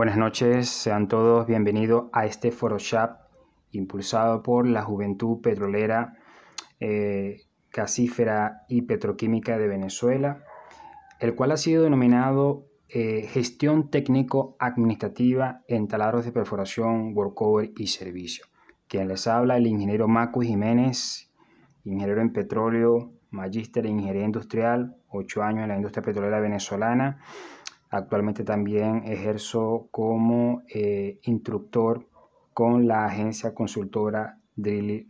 Buenas noches, sean todos bienvenidos a este Photoshop impulsado por la Juventud Petrolera Casífera eh, y Petroquímica de Venezuela, el cual ha sido denominado eh, Gestión Técnico-Administrativa en Taladros de Perforación, Workover y Servicio. Quien les habla, el ingeniero Macu Jiménez, ingeniero en petróleo, magíster en ingeniería industrial, ocho años en la industria petrolera venezolana Actualmente también ejerzo como eh, instructor con la agencia consultora Daily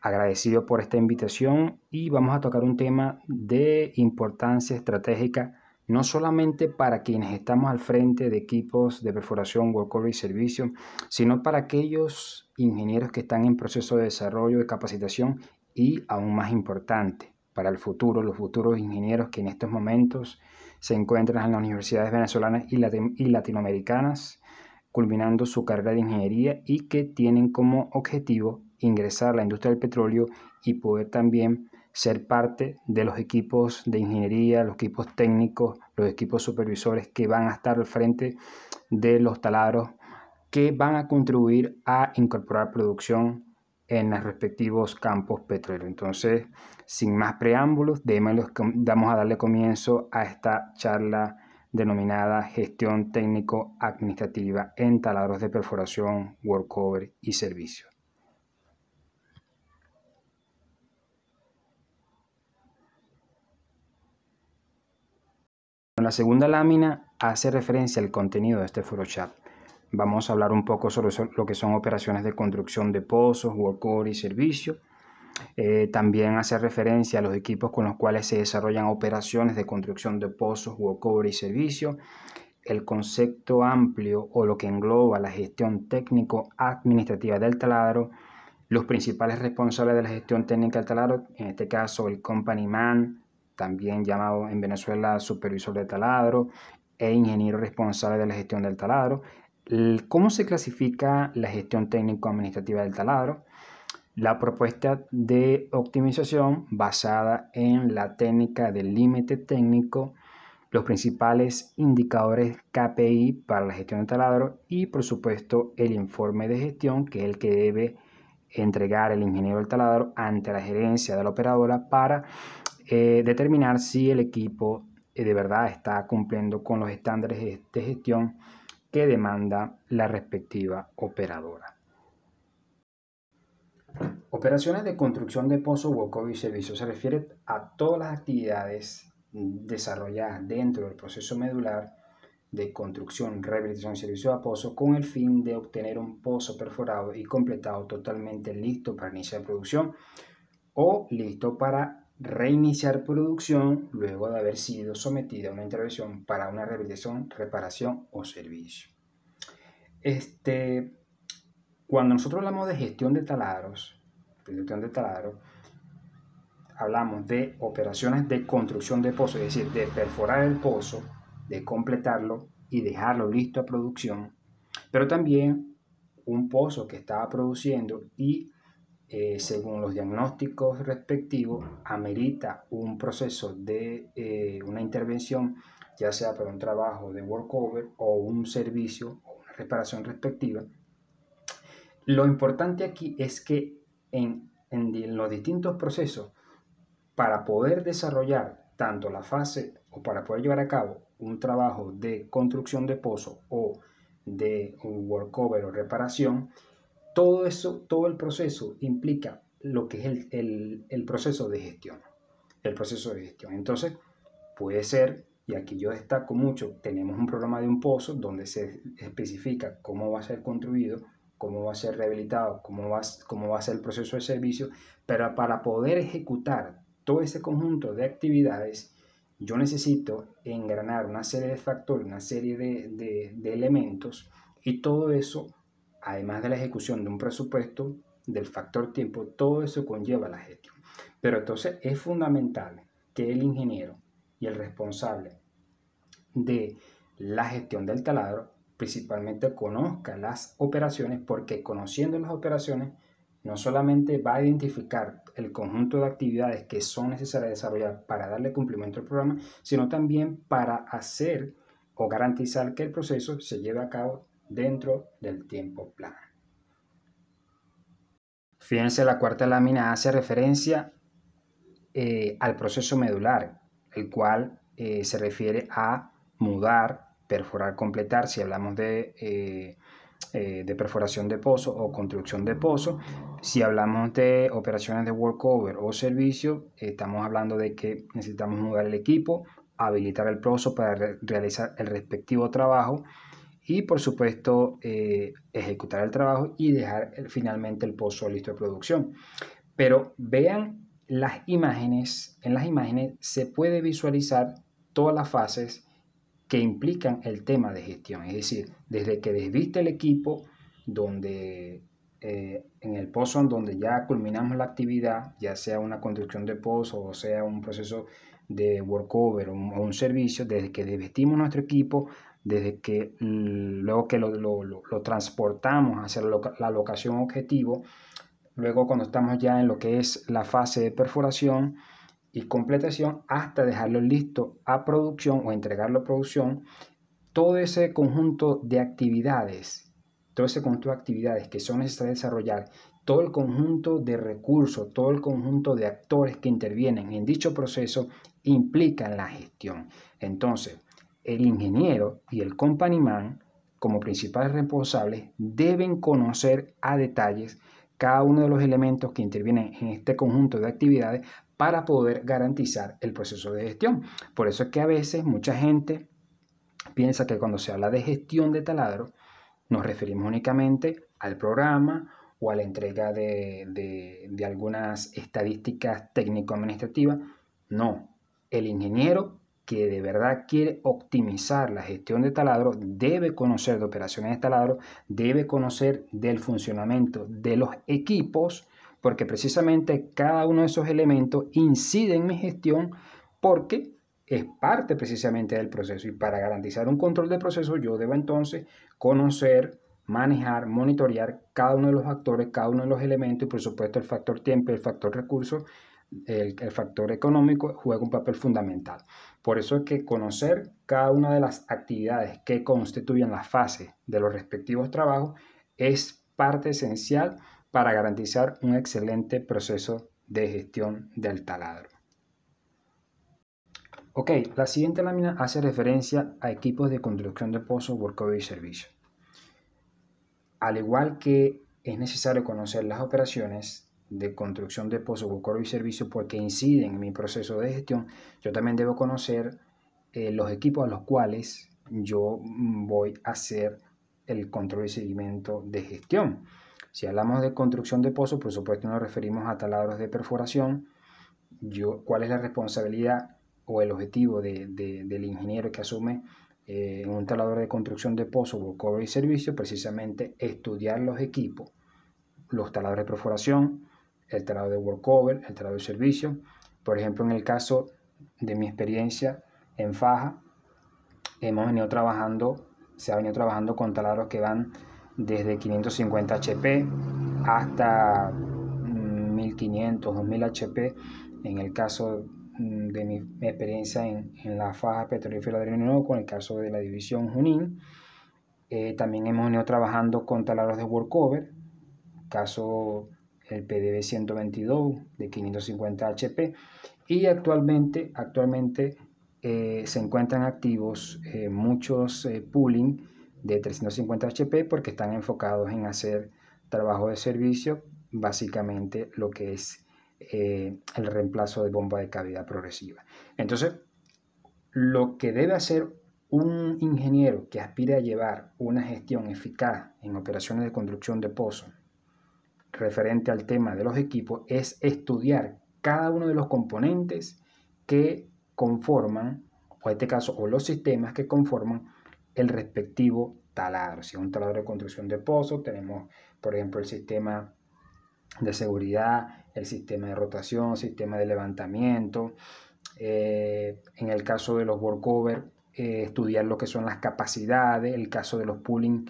Agradecido por esta invitación y vamos a tocar un tema de importancia estratégica, no solamente para quienes estamos al frente de equipos de perforación, workover y servicio, sino para aquellos ingenieros que están en proceso de desarrollo, de capacitación y aún más importante, para el futuro, los futuros ingenieros que en estos momentos se encuentran en las universidades venezolanas y, latinoamericanas, culminando su carrera de ingeniería y que tienen como objetivo ingresar a la industria del petróleo y poder también ser parte de los equipos de ingeniería, los equipos técnicos, los equipos supervisores que van a estar al frente de los taladros que van a contribuir a incorporar producción en los respectivos campos petroleros. Entonces, sin más preámbulos, vamos a darle comienzo a esta charla denominada Gestión Técnico-Administrativa en Taladros de Perforación, Workover y Servicios. La segunda lámina hace referencia al contenido de este foro chat vamos a hablar un poco sobre lo que son operaciones de construcción de pozos, workover y servicio. Eh, también hace referencia a los equipos con los cuales se desarrollan operaciones de construcción de pozos, workover y servicio. El concepto amplio o lo que engloba la gestión técnico-administrativa del taladro. Los principales responsables de la gestión técnica del taladro, en este caso el company man, también llamado en Venezuela supervisor de taladro, e ingeniero responsable de la gestión del taladro, cómo se clasifica la gestión técnico-administrativa del taladro, la propuesta de optimización basada en la técnica del límite técnico, los principales indicadores KPI para la gestión del taladro y por supuesto el informe de gestión que es el que debe entregar el ingeniero del taladro ante la gerencia de la operadora para eh, determinar si el equipo eh, de verdad está cumpliendo con los estándares de gestión que demanda la respectiva operadora. Operaciones de construcción de pozo, hueco y servicio se refiere a todas las actividades desarrolladas dentro del proceso medular de construcción, rehabilitación y servicio de pozo con el fin de obtener un pozo perforado y completado totalmente listo para iniciar producción o listo para reiniciar producción luego de haber sido sometida a una intervención para una rehabilitación, reparación o servicio. Este, cuando nosotros hablamos de gestión de taladros, de hablamos de operaciones de construcción de pozo, es decir, de perforar el pozo, de completarlo y dejarlo listo a producción, pero también un pozo que estaba produciendo y eh, según los diagnósticos respectivos, amerita un proceso de eh, una intervención, ya sea para un trabajo de workover o un servicio o una reparación respectiva. Lo importante aquí es que en, en los distintos procesos, para poder desarrollar tanto la fase o para poder llevar a cabo un trabajo de construcción de pozo o de un workover o reparación, todo eso, todo el proceso implica lo que es el, proceso de gestión. El proceso de gestión. Entonces, puede ser, y aquí yo destaco mucho, tenemos un programa de un pozo donde se especifica cómo va a ser construido, cómo va a ser rehabilitado, cómo va, cómo va a ser el proceso de servicio, pero para poder ejecutar todo ese conjunto de actividades, yo necesito engranar una serie de factores, una serie de, de elementos y todo eso además de la ejecución de un presupuesto, del factor tiempo, todo eso conlleva la gestión. Pero entonces es fundamental que el ingeniero y el responsable de la gestión del taladro principalmente conozca las operaciones porque conociendo las operaciones no solamente va a identificar el conjunto de actividades que son necesarias desarrollar para darle cumplimiento al programa, sino también para hacer o garantizar que el proceso se lleve a cabo dentro del tiempo plan. Fíjense, la cuarta lámina hace referencia eh, al proceso medular, el cual eh, se refiere a mudar, perforar, completar, si hablamos de, eh, de, perforación de pozo o construcción de pozo, si hablamos de operaciones de workover o servicio, estamos hablando de que necesitamos mudar el equipo, habilitar el pozo para realizar el respectivo trabajo y por supuesto eh, ejecutar el trabajo y dejar eh, finalmente el pozo listo de producción. Pero vean las imágenes, en las imágenes se puede visualizar todas las fases que implican el tema de gestión, es decir, desde que desviste el equipo, donde eh, en el pozo en donde ya culminamos la actividad, ya sea una construcción de pozo o sea un proceso de workover o un, servicio, desde que desvestimos nuestro equipo desde que mm, luego que lo, lo, transportamos hacia la, la locación objetivo, luego cuando estamos ya en lo que es la fase de perforación y completación hasta dejarlo listo a producción o entregarlo a producción, todo ese conjunto de actividades, todo ese conjunto de actividades que son necesarias desarrollar, todo el conjunto de recursos, todo el conjunto de actores que intervienen en dicho proceso implican la gestión. Entonces, el ingeniero y el company man como principales responsables deben conocer a detalles cada uno de los elementos que intervienen en este conjunto de actividades para poder garantizar el proceso de gestión. Por eso es que a veces mucha gente piensa que cuando se habla de gestión de taladro nos referimos únicamente al programa o a la entrega de, de algunas estadísticas técnico-administrativas. No, el ingeniero que de verdad quiere optimizar la gestión de taladro debe conocer de operaciones de taladro, debe conocer del funcionamiento de los equipos, porque precisamente cada uno de esos elementos incide en mi gestión porque es parte precisamente del proceso y para garantizar un control del proceso yo debo entonces conocer manejar, monitorear cada uno de los factores, cada uno de los elementos y por supuesto el factor tiempo, el factor recursos el, factor económico juega un papel fundamental. Por eso es que conocer cada una de las actividades que constituyen la fase de los respectivos trabajos es parte esencial para garantizar un excelente proceso de gestión del taladro. Ok, la siguiente lámina hace referencia a equipos de construcción de pozos, workover y servicio. Al igual que es necesario conocer las operaciones, de construcción de pozos, bucoro y servicio, porque inciden en mi proceso de gestión, yo también debo conocer eh, los equipos a los cuales yo mm, voy a hacer el control y seguimiento de gestión. Si hablamos de construcción de pozo, por supuesto nos referimos a taladros de perforación. Yo, ¿Cuál es la responsabilidad o el objetivo del ingeniero que asume eh, un taladro de construcción de pozos, recovery y servicio? Precisamente estudiar los equipos, los taladros de perforación, el trabajo de workover, el trabajo de servicio. Por ejemplo, en el caso de mi experiencia en Faja, hemos venido trabajando, se ha venido trabajando con taladros que van desde 550 HP hasta 1500, 2000 HP. En el caso mm, de mi experiencia en, la faja petrolífera de Unión Nuevo, con el caso de la división Junín, eh, también hemos venido trabajando con taladros de workover, caso el PDB 122 de 550 HP y actualmente, actualmente eh, se encuentran activos eh, muchos eh, pooling de 350 HP porque están enfocados en hacer trabajo de servicio, básicamente lo que es el reemplazo de bomba de cavidad progresiva. Entonces, lo que debe hacer un ingeniero que aspire a llevar una gestión eficaz en operaciones de construcción de pozos referente al tema de los equipos es estudiar cada uno de los componentes que conforman, o en este caso, o los sistemas que conforman el respectivo taladro. Si es un taladro de construcción de pozos, tenemos, por ejemplo, el sistema de seguridad, el sistema de rotación, sistema de levantamiento. Eh, en el caso de los workover, eh, estudiar lo que son las capacidades, el caso de los pooling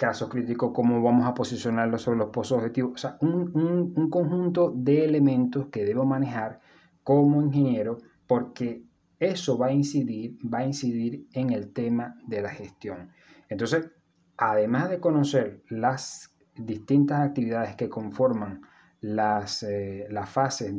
caso crítico, cómo vamos a posicionarlo sobre los pozos objetivos. O sea, un, conjunto de elementos que debo manejar como ingeniero porque eso va a incidir, va a incidir en el tema de la gestión. Entonces, además de conocer las distintas actividades que conforman las, eh, fases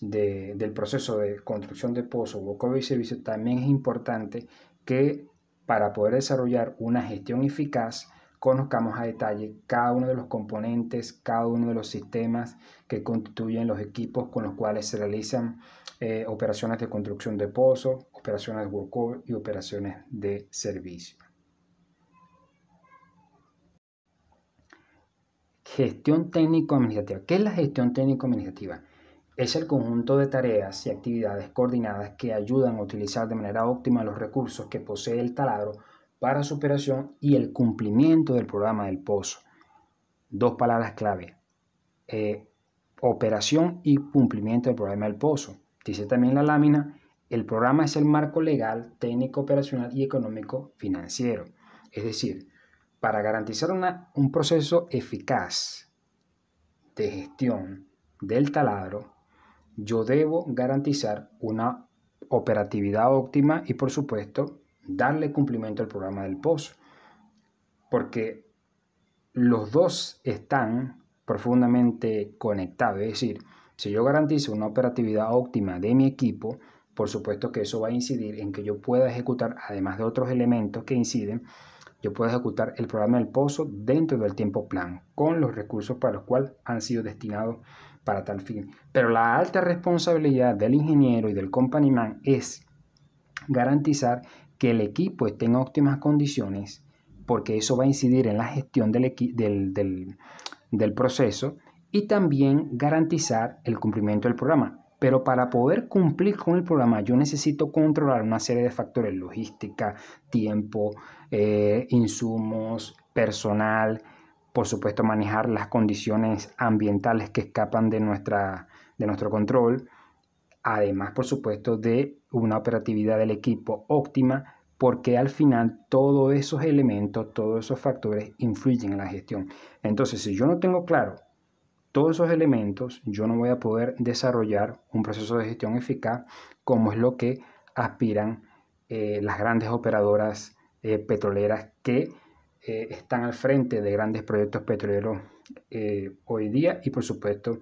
del proceso de construcción de pozo, o y servicio, también es importante que para poder desarrollar una gestión eficaz conozcamos a detalle cada uno de los componentes, cada uno de los sistemas que constituyen los equipos con los cuales se realizan eh, operaciones de construcción de pozos, operaciones de workover y operaciones de servicio. Gestión técnico-administrativa. ¿Qué es la gestión técnico-administrativa? Es el conjunto de tareas y actividades coordinadas que ayudan a utilizar de manera óptima los recursos que posee el taladro para su operación y el cumplimiento del programa del pozo. Dos palabras clave. Eh, operación y cumplimiento del programa del pozo. Dice también la lámina, el programa es el marco legal, técnico, operacional y económico financiero. Es decir, para garantizar una, un proceso eficaz de gestión del taladro, yo debo garantizar una operatividad óptima y por supuesto darle cumplimiento al programa del pozo. porque los dos están profundamente conectados. Es decir, si yo garantizo una operatividad óptima de mi equipo, por supuesto que eso va a incidir en que yo pueda ejecutar, además de otros elementos que inciden, yo puedo ejecutar el programa del pozo dentro del tiempo plan, con los recursos para los cuales han sido destinados para tal fin. Pero la alta responsabilidad del ingeniero y del company man es garantizar que el equipo esté en óptimas condiciones, porque eso va a incidir en la gestión del, del, del, proceso y también garantizar el cumplimiento del programa. Pero para poder cumplir con el programa yo necesito controlar una serie de factores, logística, tiempo, eh, insumos, personal, por supuesto manejar las condiciones ambientales que escapan de, nuestra, de nuestro control, además por supuesto de una operatividad del equipo óptima porque al final todos esos elementos, todos esos factores influyen en la gestión. Entonces, si yo no tengo claro todos esos elementos, yo no voy a poder desarrollar un proceso de gestión eficaz como es lo que aspiran eh, las grandes operadoras eh, petroleras que eh, están al frente de grandes proyectos petroleros hoy día y por supuesto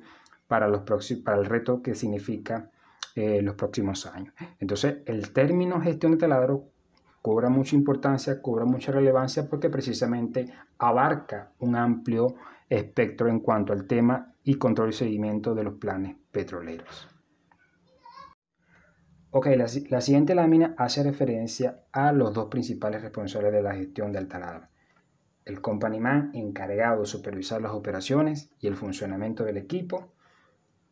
para, los para el reto que significa los próximos años. Entonces, el término gestión de taladro cobra mucha importancia, cobra mucha relevancia porque precisamente abarca un amplio espectro en cuanto al tema y control y seguimiento de los planes petroleros. Ok, la, siguiente lámina hace referencia a los dos principales responsables de la gestión del taladro. El company man encargado de supervisar las operaciones y el funcionamiento del equipo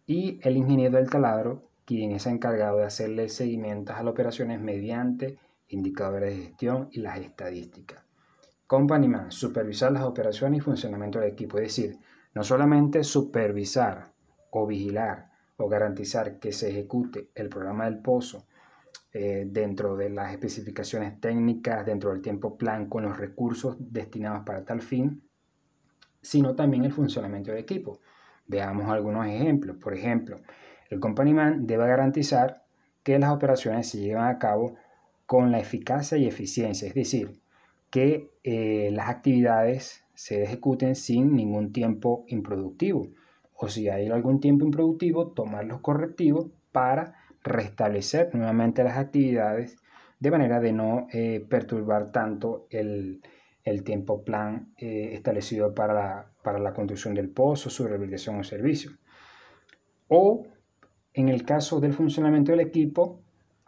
y el ingeniero del taladro quien es encargado de hacerle seguimientos a las operaciones mediante indicadores de gestión y las estadísticas. Company Man, supervisar las operaciones y funcionamiento del equipo, es decir, no solamente supervisar o vigilar o garantizar que se ejecute el programa del pozo eh, dentro de las especificaciones técnicas, dentro del tiempo plan con los recursos destinados para tal fin, sino también el funcionamiento del equipo. Veamos algunos ejemplos. Por ejemplo, el company man debe garantizar que las operaciones se llevan a cabo con la eficacia y eficiencia, es decir, que eh, las actividades se ejecuten sin ningún tiempo improductivo o si hay algún tiempo improductivo, tomar los correctivos para restablecer nuevamente las actividades de manera de no eh, perturbar tanto el, tiempo plan eh, establecido para la, para la construcción del pozo, su rehabilitación o servicio. O en el caso del funcionamiento del equipo,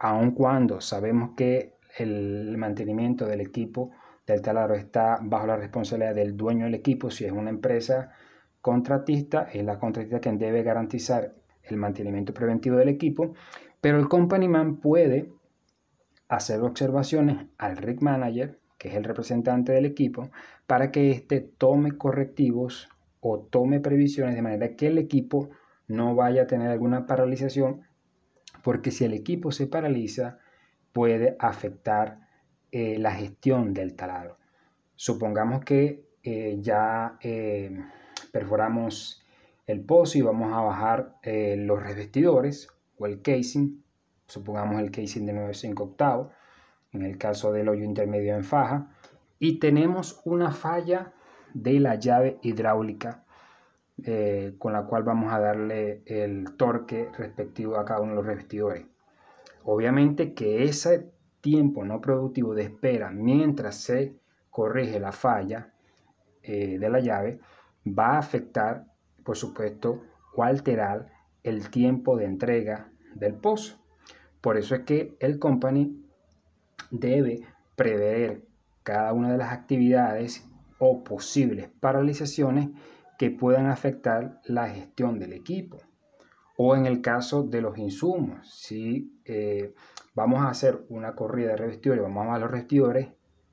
aun cuando sabemos que el mantenimiento del equipo del taladro está bajo la responsabilidad del dueño del equipo, si es una empresa contratista, es la contratista quien debe garantizar el mantenimiento preventivo del equipo, pero el company man puede hacer observaciones al rig manager, que es el representante del equipo, para que éste tome correctivos o tome previsiones de manera que el equipo no vaya a tener alguna paralización porque si el equipo se paraliza puede afectar eh, la gestión del taladro. Supongamos que eh, ya eh, perforamos el pozo y vamos a bajar los revestidores o el casing, supongamos el casing de 9,5 octavos, en el caso del hoyo intermedio en faja, y tenemos una falla de la llave hidráulica eh, con la cual vamos a darle el torque respectivo a cada uno de los revestidores. Obviamente que ese tiempo no productivo de espera mientras se corrige la falla eh, de la llave va a afectar, por supuesto, o alterar el tiempo de entrega del pozo. Por eso es que el company debe prever cada una de las actividades o posibles paralizaciones que puedan afectar la gestión del equipo. O en el caso de los insumos, si eh, vamos a hacer una corrida de revestidores, vamos a los revestidores,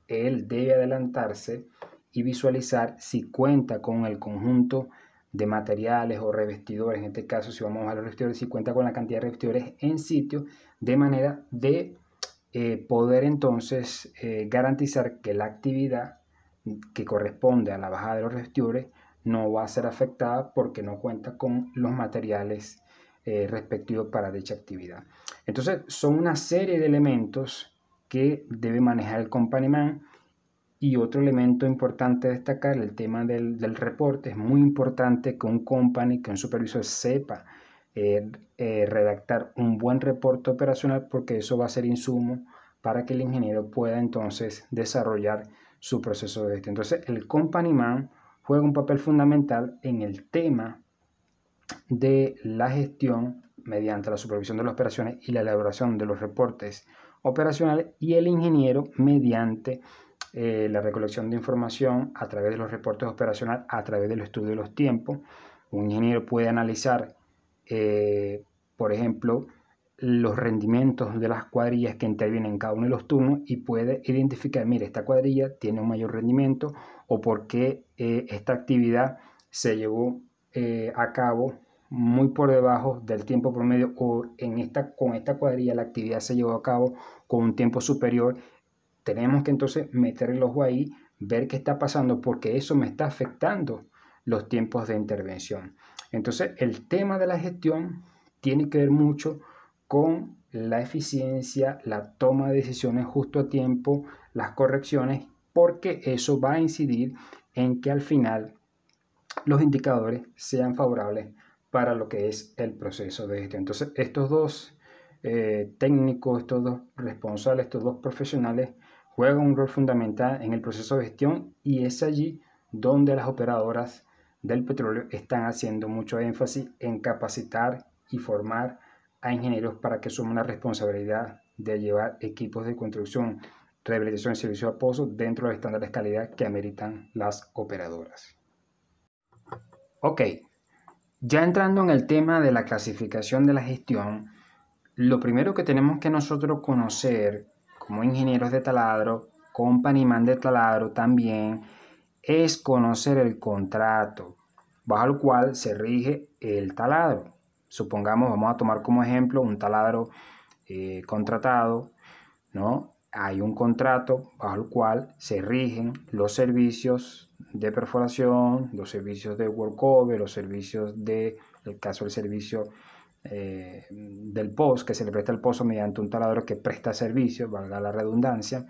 él debe adelantarse y visualizar si cuenta con el conjunto de materiales o revestidores, en este caso si vamos a los revestidores, si cuenta con la cantidad de revestidores en sitio, de manera de eh, poder entonces eh, garantizar que la actividad que corresponde a la bajada de los revestidores no va a ser afectada porque no cuenta con los materiales eh, respectivos para dicha actividad. Entonces, son una serie de elementos que debe manejar el company man Y otro elemento importante destacar, el tema del, reporte. Es muy importante que un company, que un supervisor sepa eh, eh, redactar un buen reporte operacional porque eso va a ser insumo para que el ingeniero pueda entonces desarrollar su proceso de gestión. Entonces, el company man juega un papel fundamental en el tema de la gestión mediante la supervisión de las operaciones y la elaboración de los reportes operacionales y el ingeniero mediante eh, la recolección de información a través de los reportes operacionales, a través del estudio de los tiempos. Un ingeniero puede analizar, eh, por ejemplo, los rendimientos de las cuadrillas que intervienen en cada uno de los turnos y puede identificar, mire, esta cuadrilla tiene un mayor rendimiento o por qué eh, esta actividad se llevó eh, a cabo muy por debajo del tiempo promedio o en esta, con esta cuadrilla la actividad se llevó a cabo con un tiempo superior. Tenemos que entonces meter el ojo ahí, ver qué está pasando porque eso me está afectando los tiempos de intervención. Entonces el tema de la gestión tiene que ver mucho con la eficiencia, la toma de decisiones justo a tiempo, las correcciones, porque eso va a incidir en que al final los indicadores sean favorables para lo que es el proceso de gestión. Entonces, estos dos eh, técnicos, estos dos responsables, estos dos profesionales juegan un rol fundamental en el proceso de gestión y es allí donde las operadoras del petróleo están haciendo mucho énfasis en capacitar y formar a ingenieros para que asuman la responsabilidad de llevar equipos de construcción, rehabilitación y servicio a pozo dentro de los estándares de calidad que ameritan las operadoras. Ok, ya entrando en el tema de la clasificación de la gestión, lo primero que tenemos que nosotros conocer como ingenieros de taladro, company man de taladro también, es conocer el contrato bajo el cual se rige el taladro. Supongamos, vamos a tomar como ejemplo un taladro eh, contratado, ¿no? Hay un contrato bajo el cual se rigen los servicios de perforación, los servicios de workover, los servicios de, el caso del servicio eh, del post, que se le presta el pozo mediante un taladro que presta servicio, valga la redundancia.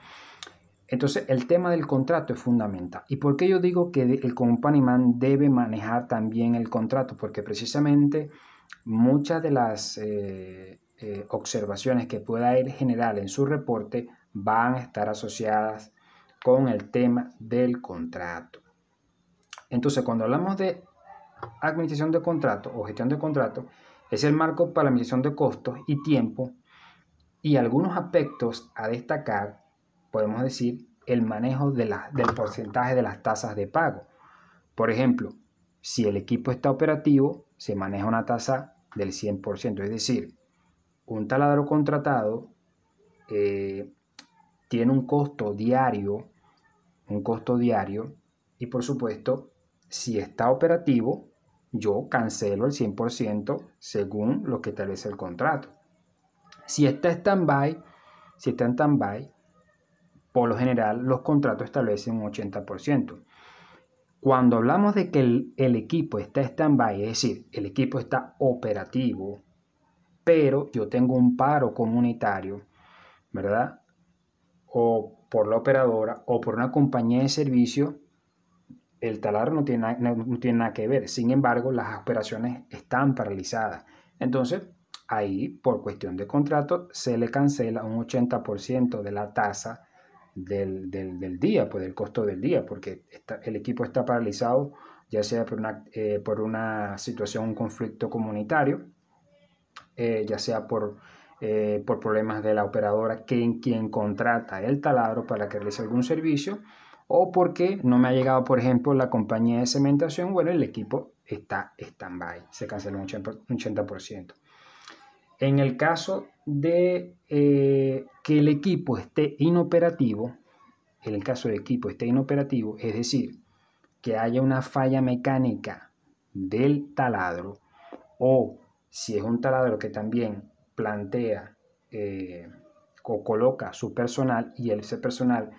Entonces, el tema del contrato es fundamental. ¿Y por qué yo digo que el company man debe manejar también el contrato? Porque precisamente muchas de las eh, eh, observaciones que pueda ir general en su reporte van a estar asociadas con el tema del contrato. Entonces, cuando hablamos de administración de contrato o gestión de contrato, es el marco para la administración de costos y tiempo y algunos aspectos a destacar, podemos decir, el manejo de del porcentaje de las tasas de pago. Por ejemplo, si el equipo está operativo, se maneja una tasa del 100%. Es decir, un taladro contratado eh, tiene un costo diario, un costo diario, y por supuesto, si está operativo, yo cancelo el 100% según lo que establece el contrato. Si está stand si está en stand-by, por lo general los contratos establecen un 80%. Cuando hablamos de que el, equipo está stand-by, es decir, el equipo está operativo, pero yo tengo un paro comunitario, ¿verdad? O por la operadora o por una compañía de servicio, el talar no tiene, no tiene nada que ver. Sin embargo, las operaciones están paralizadas. Entonces, ahí, por cuestión de contrato, se le cancela un 80% de la tasa del, día, pues del costo del día, porque está, el equipo está paralizado, ya sea por una, eh, situación, un conflicto comunitario, eh, ya sea por, eh, por problemas de la operadora, quien, quien contrata el taladro para que realice algún servicio, o porque no me ha llegado, por ejemplo, la compañía de cementación, bueno, el equipo está stand-by, se canceló un 80%. En el caso de eh, que el equipo esté inoperativo, en el caso del equipo esté inoperativo, es decir, que haya una falla mecánica del taladro o si es un taladro que también plantea eh, o coloca su personal y ese personal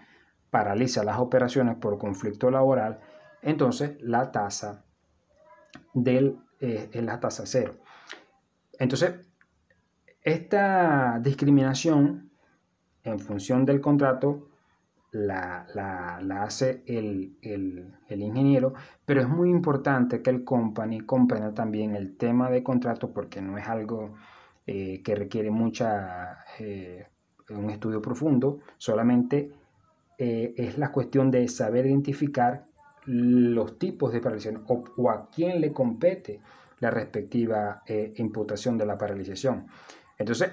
paraliza las operaciones por conflicto laboral, entonces la tasa del eh, es la tasa cero. Entonces, esta discriminación en función del contrato la, hace el, ingeniero, pero es muy importante que el company comprenda también el tema de contrato porque no es algo eh, que requiere mucha, eh, un estudio profundo, solamente eh, es la cuestión de saber identificar los tipos de paralización o a quién le compete la respectiva imputación de la paralización. Entonces,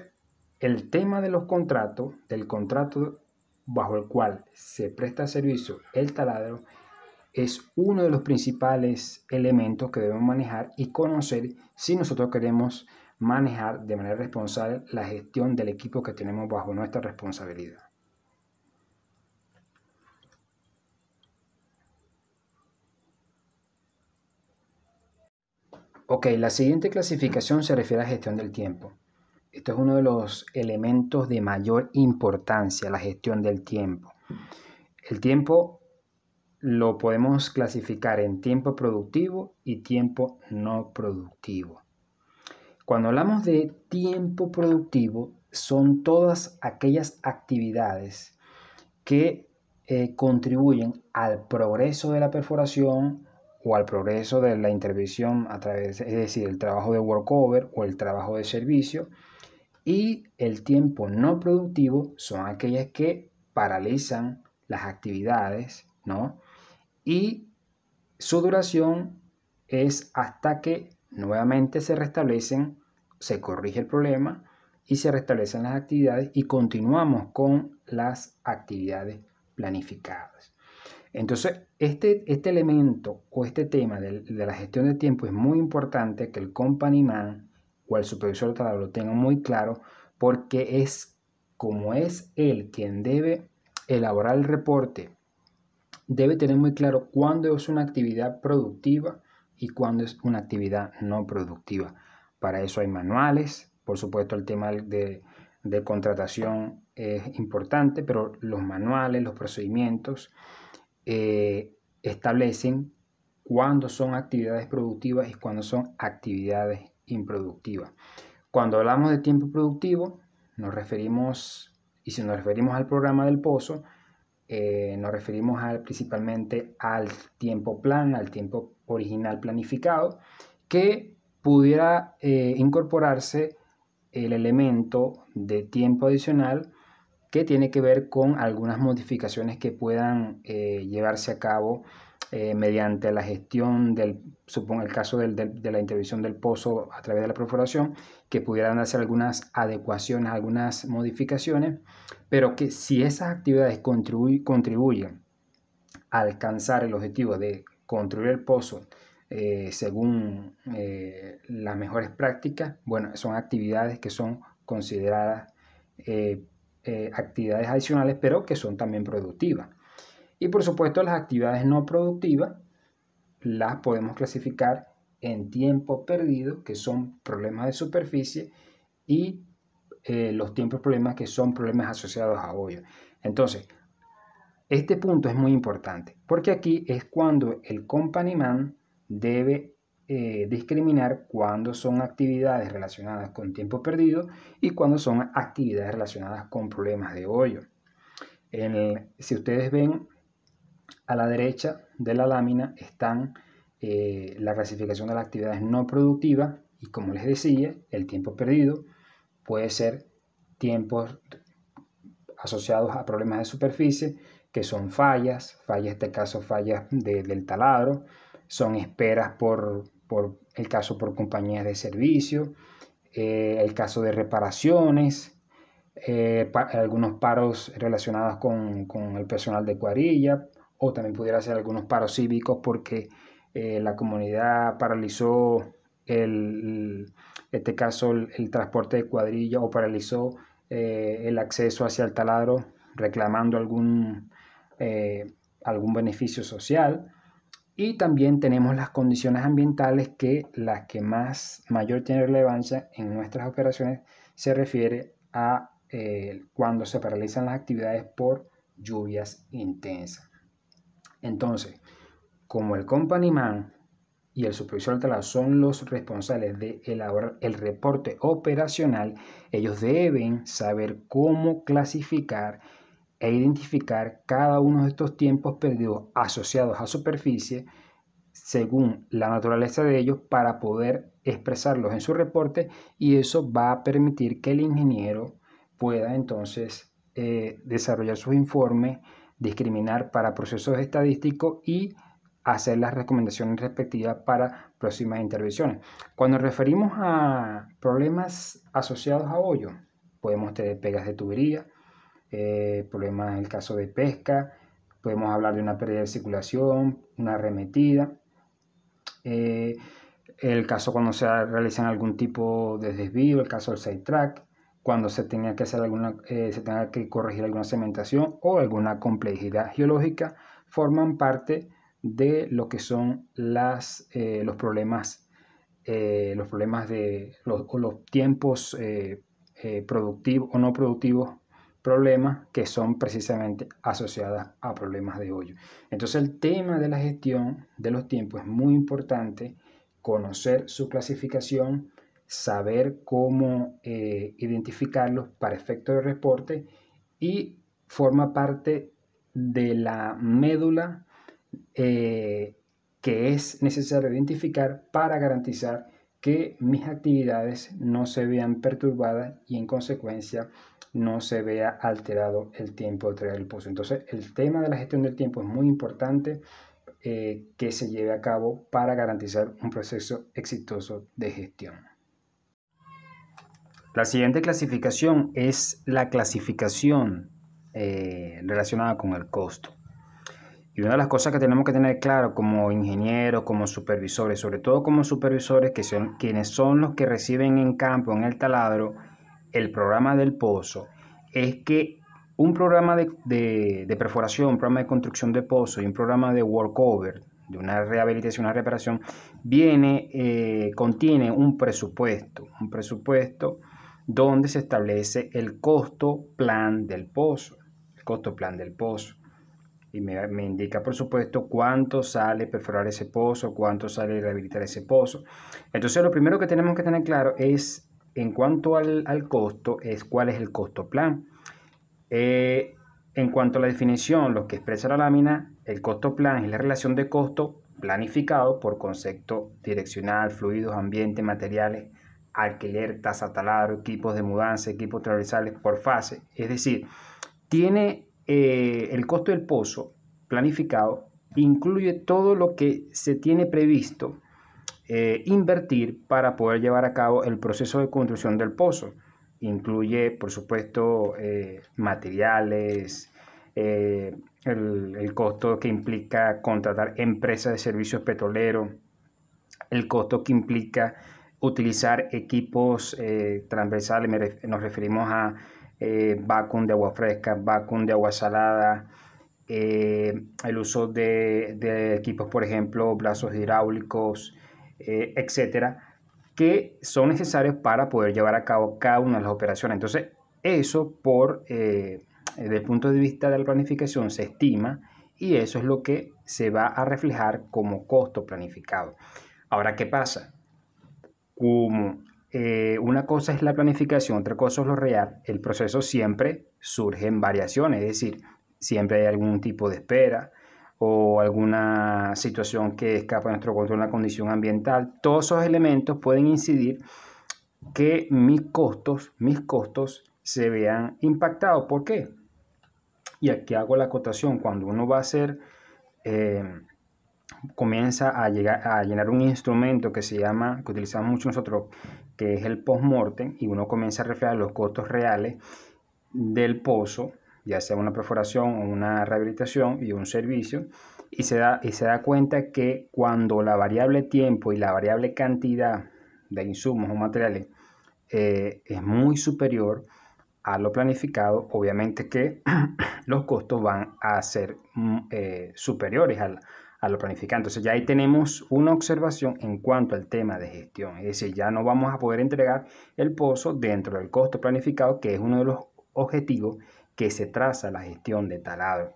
el tema de los contratos, del contrato bajo el cual se presta servicio el taladro, es uno de los principales elementos que debemos manejar y conocer si nosotros queremos manejar de manera responsable la gestión del equipo que tenemos bajo nuestra responsabilidad. Ok, la siguiente clasificación se refiere a gestión del tiempo. Esto es uno de los elementos de mayor importancia, la gestión del tiempo. El tiempo lo podemos clasificar en tiempo productivo y tiempo no productivo. Cuando hablamos de tiempo productivo, son todas aquellas actividades que eh, contribuyen al progreso de la perforación o al progreso de la intervención a través, es decir, el trabajo de workover o el trabajo de servicio, y el tiempo no productivo son aquellas que paralizan las actividades, ¿no? Y su duración es hasta que nuevamente se restablecen, se corrige el problema y se restablecen las actividades y continuamos con las actividades planificadas. Entonces, este, este elemento o este tema de la gestión de tiempo es muy importante que el company man o el supervisor de lo tenga muy claro, porque es como es él quien debe elaborar el reporte, debe tener muy claro cuándo es una actividad productiva y cuándo es una actividad no productiva. Para eso hay manuales, por supuesto el tema de, contratación es importante, pero los manuales, los procedimientos eh, establecen cuándo son actividades productivas y cuándo son actividades cuando hablamos de tiempo productivo, nos referimos, y si nos referimos al programa del pozo, eh, nos referimos principalmente al tiempo plan, al tiempo original planificado, que pudiera eh, incorporarse el elemento de tiempo adicional que tiene que ver con algunas modificaciones que puedan eh, llevarse a cabo eh, mediante la gestión del, supongo el caso del, de la intervención del pozo a través de la perforación, que pudieran hacer algunas adecuaciones, algunas modificaciones, pero que si esas actividades contribuyen a alcanzar el objetivo de construir el pozo eh, según eh, las mejores prácticas, bueno, son actividades que son consideradas actividades adicionales, pero que son también productivas. Y por supuesto las actividades no productivas las podemos clasificar en tiempo perdido, que son problemas de superficie, y eh, los tiempos problemas que son problemas asociados a hoyo. Entonces, este punto es muy importante, porque aquí es cuando el company man debe eh, discriminar cuando son actividades relacionadas con tiempo perdido y cuando son actividades relacionadas con problemas de hoyo. si ustedes ven a la derecha de la lámina están eh, la clasificación de las actividades no productivas y como les decía, el tiempo perdido puede ser tiempos asociados a problemas de superficie, que son fallas, fallas, en este caso fallas del taladro, son esperas por, el caso por compañías de servicio, eh, el caso de reparaciones, eh, algunos paros relacionados con, el personal de cuadrilla, o también pudiera ser algunos paros cívicos porque eh, la comunidad paralizó el, este caso el, transporte de cuadrilla o paralizó eh, el acceso hacia el taladro reclamando algún, eh, algún beneficio social. Y también tenemos las condiciones ambientales que las que más mayor tiene relevancia en nuestras operaciones se refiere a cuando se paralizan las actividades por lluvias intensas. Entonces, como el company man y el supervisor de son los responsables de elaborar el reporte operacional, ellos deben saber cómo clasificar e identificar cada uno de estos tiempos perdidos asociados a superficie según la naturaleza de ellos para poder expresarlos en su reporte y eso va a permitir que el ingeniero pueda entonces eh, desarrollar sus informes discriminar para procesos estadísticos y hacer las recomendaciones respectivas para próximas intervenciones. Cuando referimos a problemas asociados a hoyo, podemos tener pegas de tubería, eh, problemas en el caso de pesca, podemos hablar de una pérdida de circulación, una arremetida, eh, el caso cuando se realizan algún tipo de desvío, el caso del side track, cuando se tenga que hacer alguna, eh, se tenga que corregir alguna cementación o alguna complejidad geológica, forman parte de lo que son las, eh, los problemas, eh, los problemas de los, los tiempos productivos o no productivos problemas que son precisamente asociadas a problemas de hoyo. Entonces el tema de la gestión de los tiempos es muy importante, conocer su clasificación, saber cómo eh, identificarlos para efecto de reporte y forma parte de la médula eh, que es necesario identificar para garantizar que mis actividades no se vean perturbadas y en consecuencia no se vea alterado el tiempo de traer el pozo. Entonces el tema de la gestión del tiempo es muy importante eh, que se lleve a cabo para garantizar un proceso exitoso de gestión. La siguiente clasificación es la clasificación eh, relacionada con el costo. Y una de las cosas que tenemos que tener claro como ingenieros, como supervisores, sobre todo como supervisores, que son quienes son los que reciben en campo, en el taladro, el programa del pozo, es que un programa de, perforación, un programa de construcción de pozo y un programa de workover, de una rehabilitación, una reparación, viene, eh, contiene un presupuesto, un presupuesto donde se establece el costo plan del pozo. El costo plan del pozo. Y me, indica, por supuesto, cuánto sale perforar ese pozo, cuánto sale rehabilitar ese pozo. Entonces, lo primero que tenemos que tener claro es, en cuanto al, costo, es cuál es el costo plan. Eh, en cuanto a la definición, lo que expresa la lámina, el costo plan es la relación de costo planificado por concepto direccional, fluidos, ambiente, materiales, alquiler, tasa taladro, equipos de mudanza, equipos transversales por fase. Es decir, tiene eh, el costo del pozo planificado, incluye todo lo que se tiene previsto eh, invertir para poder llevar a cabo el proceso de construcción del pozo. Incluye, por supuesto, eh, materiales, el, el costo que implica contratar empresas de servicios petroleros, el costo que implica utilizar equipos eh, transversales, nos referimos a eh, vacuum de agua fresca, vacuum de agua salada, eh, el uso de, de, equipos, por ejemplo, brazos hidráulicos, eh, etcétera, que son necesarios para poder llevar a cabo cada una de las operaciones. Entonces, eso por desde el punto de vista de la planificación se estima y eso es lo que se va a reflejar como costo planificado. Ahora, ¿qué pasa? como eh, una cosa es la planificación, otra cosa es lo real, el proceso siempre surge en variaciones, es decir, siempre hay algún tipo de espera o alguna situación que escapa a nuestro control, una condición ambiental. Todos esos elementos pueden incidir que mis costos, mis costos se vean impactados. ¿Por qué? Y aquí hago la acotación, cuando uno va a hacer eh, comienza a, llegar, a llenar un instrumento que se llama, que utilizamos mucho nosotros, que es el post-mortem, y uno comienza a reflejar los costos reales del pozo, ya sea una perforación o una rehabilitación y un servicio, y se da, y se da cuenta que cuando la variable tiempo y la variable cantidad de insumos o materiales eh, es muy superior a lo planificado, obviamente que los costos van a ser superiores mm, eh, superiores al a lo planificado. Entonces ya ahí tenemos una observación en cuanto al tema de gestión. Es decir, ya no vamos a poder entregar el pozo dentro del costo planificado, que es uno de los objetivos que se traza la gestión de talado.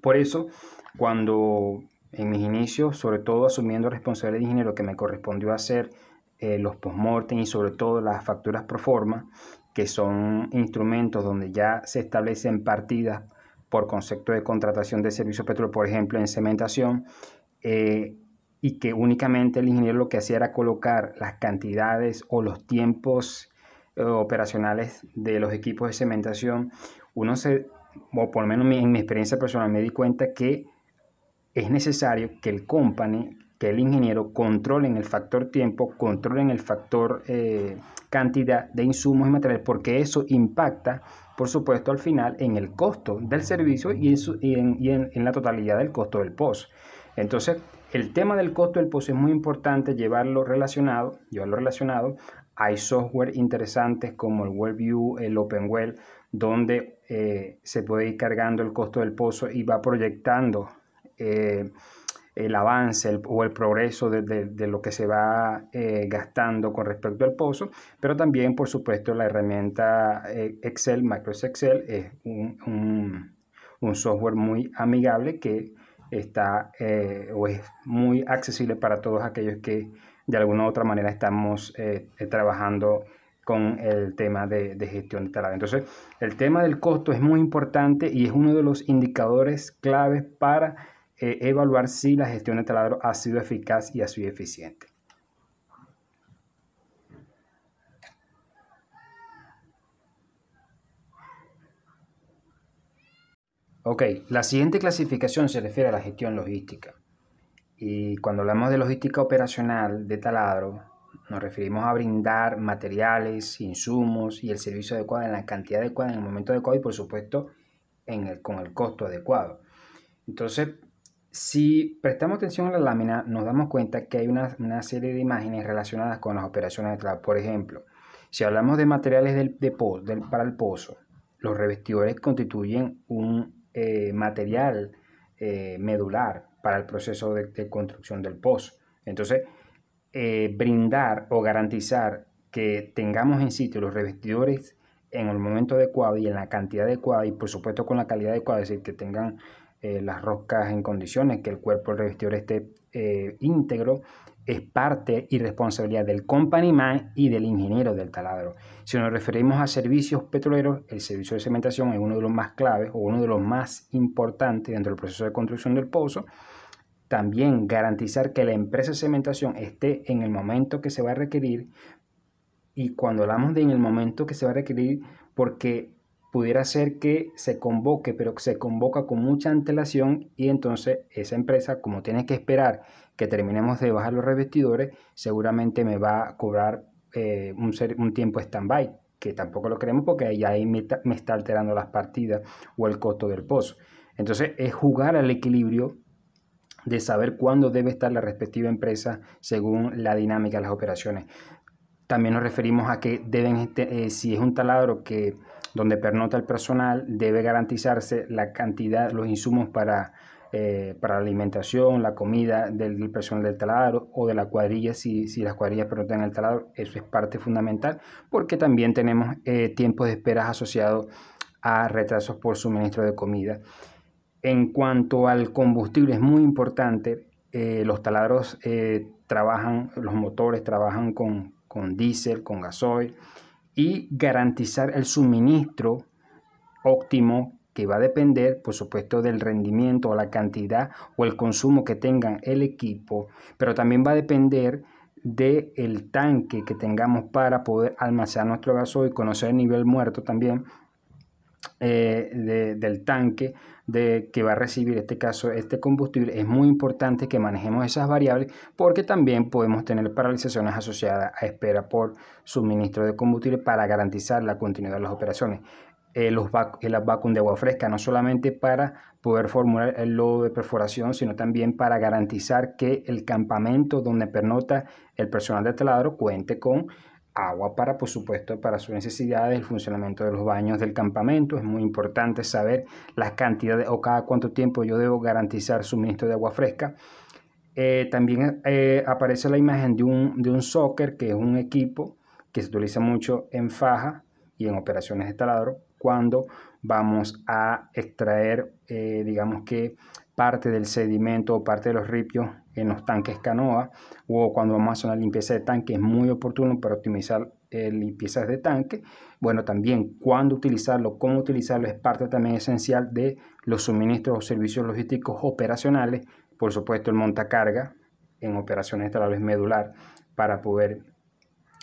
Por eso, cuando en mis inicios, sobre todo asumiendo responsabilidad de dinero que me correspondió hacer los eh, los postmortem y sobre todo las facturas pro forma, que son instrumentos donde ya se establecen partidas por concepto de contratación de servicio petróleo, por ejemplo, en cementación, eh, y que únicamente el ingeniero lo que hacía era colocar las cantidades o los tiempos eh, operacionales de los equipos de cementación, uno se, o por lo menos en mi experiencia personal, me di cuenta que es necesario que el company, que el ingeniero en el factor tiempo, en el factor eh, cantidad de insumos y materiales, porque eso impacta por supuesto, al final en el costo del servicio y en, la totalidad del costo del post. Entonces, el tema del costo del pozo es muy importante llevarlo relacionado, relacionado. Hay software interesantes como el WebView, el OpenWell, donde eh, se puede ir cargando el costo del pozo y va proyectando eh, el avance o el progreso de, lo que se va eh, gastando con respecto al pozo, pero también, por supuesto, la herramienta eh, Excel, Microsoft Excel, es un, software muy amigable que está eh, o es muy accesible para todos aquellos que de alguna u otra manera estamos trabajando con el tema de, gestión de talado. Entonces, el tema del costo es muy importante y es uno de los indicadores claves para e evaluar si la gestión de taladro ha sido eficaz y ha sido eficiente. Ok, la siguiente clasificación se refiere a la gestión logística. Y cuando hablamos de logística operacional de taladro, nos referimos a brindar materiales, insumos y el servicio adecuado en la cantidad adecuada, en el momento adecuado y por supuesto con el costo adecuado. Entonces, si prestamos atención a la lámina, nos damos cuenta que hay una, serie de imágenes relacionadas con las operaciones de trabajo. Por ejemplo, si hablamos de materiales del, para el pozo, los revestidores constituyen un eh, material eh, medular para el proceso de, construcción del pozo. Entonces, eh, brindar o garantizar que tengamos en sitio los revestidores en el momento adecuado y en la cantidad adecuada y por supuesto con la calidad adecuada, es decir, que tengan eh, las rocas en condiciones, que el cuerpo del revestidor esté eh, íntegro, es parte y responsabilidad del company man y del ingeniero del taladro. Si nos referimos a servicios petroleros, el servicio de cementación es uno de los más claves o uno de los más importantes dentro del proceso de construcción del pozo. También garantizar que la empresa de cementación esté en el momento que se va a requerir. Y cuando hablamos de en el momento que se va a requerir, porque pudiera ser que se convoque, pero se convoca con mucha antelación y entonces esa empresa, como tiene que esperar que terminemos de bajar los revestidores, seguramente me va a cobrar eh, un, un tiempo stand-by, que tampoco lo queremos porque ahí, ahí me, está alterando las partidas o el costo del pozo. Entonces es jugar al equilibrio de saber cuándo debe estar la respectiva empresa según la dinámica de las operaciones. También nos referimos a que deben, eh, si es un taladro que donde pernota el personal, debe garantizarse la cantidad, los insumos para, eh, la alimentación, la comida del, personal del taladro o de la cuadrilla, si, las cuadrillas pernotan el taladro, eso es parte fundamental, porque también tenemos eh, tiempos de espera asociados a retrasos por suministro de comida. En cuanto al combustible, es muy importante, eh, los taladros trabajan, los motores trabajan con, con diésel, con gasoil, y garantizar el suministro óptimo que va a depender, por supuesto, del rendimiento o la cantidad o el consumo que tenga el equipo, pero también va a depender del el tanque que tengamos para poder almacenar nuestro gasoil, conocer el nivel muerto también eh, del tanque de, que va a recibir este caso este combustible, es muy importante que manejemos esas variables porque también podemos tener paralizaciones asociadas a espera por suministro de combustible para garantizar la continuidad de las operaciones. el eh, los eh, vacuum de agua fresca, no solamente para poder formular el lodo de perforación, sino también para garantizar que el campamento donde pernota el personal de taladro cuente con agua para, por supuesto, para sus necesidades, el funcionamiento de los baños del campamento. Es muy importante saber las cantidades o cada cuánto tiempo yo debo garantizar suministro de agua fresca. Eh, también eh, aparece la imagen de un, de un soccer, que es un equipo que se utiliza mucho en faja y en operaciones de taladro cuando vamos a extraer, eh, digamos que parte del sedimento o parte de los ripios en los tanques canoa o cuando vamos a hacer una limpieza de tanque es muy oportuno para optimizar eh, limpiezas de tanque. Bueno, también cuándo utilizarlo, cómo utilizarlo es parte también esencial de los suministros o servicios logísticos operacionales. Por supuesto, el montacarga en operaciones la vez medular para poder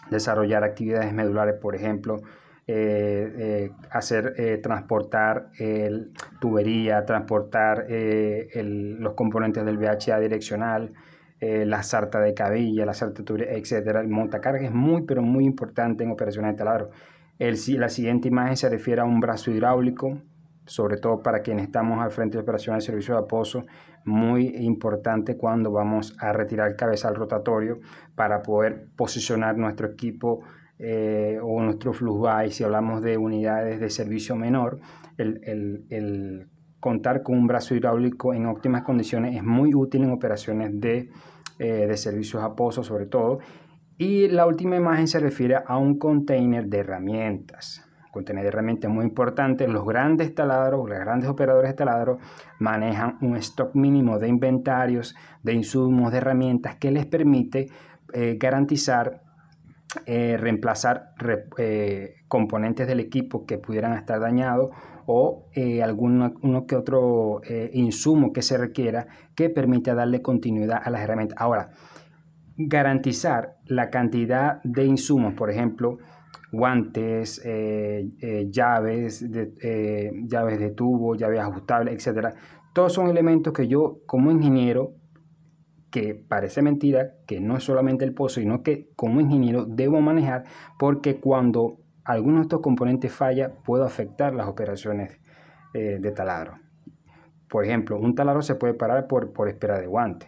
desarrollar actividades medulares, por ejemplo, eh, eh, hacer, eh, transportar el tubería, transportar los componentes del VHA direccional, la sarta de cabilla, la sarta de tubería, etc. El montacarga es muy, pero muy importante en operaciones de taladro. El, la siguiente imagen se refiere a un brazo hidráulico sobre todo para quienes estamos al frente de operaciones de servicio de aposo, muy importante cuando vamos a retirar el cabezal rotatorio para poder posicionar nuestro equipo eh, o nuestro fly-by si hablamos de unidades de servicio menor, el, contar con un brazo hidráulico en óptimas condiciones es muy útil en operaciones de, eh, servicios a pozo sobre todo. Y la última imagen se refiere a un container de herramientas. contenedor de herramientas muy importante. Los grandes taladros, los grandes operadores de taladros, manejan un stock mínimo de inventarios, de insumos, de herramientas que les permite eh, garantizar eh, reemplazar eh, componentes del equipo que pudieran estar dañados o eh, algún uno que otro insumo que se requiera que permita darle continuidad a las herramientas. Ahora, garantizar la cantidad de insumos, por ejemplo, guantes, llaves, de, llaves de tubo, llaves ajustables, etcétera. Todos son elementos que yo como ingeniero que parece mentira, que no es solamente el pozo, sino que como ingeniero debo manejar porque cuando alguno de estos componentes falla, puedo afectar las operaciones eh, de taladro. Por ejemplo, un taladro se puede parar por, espera de guante.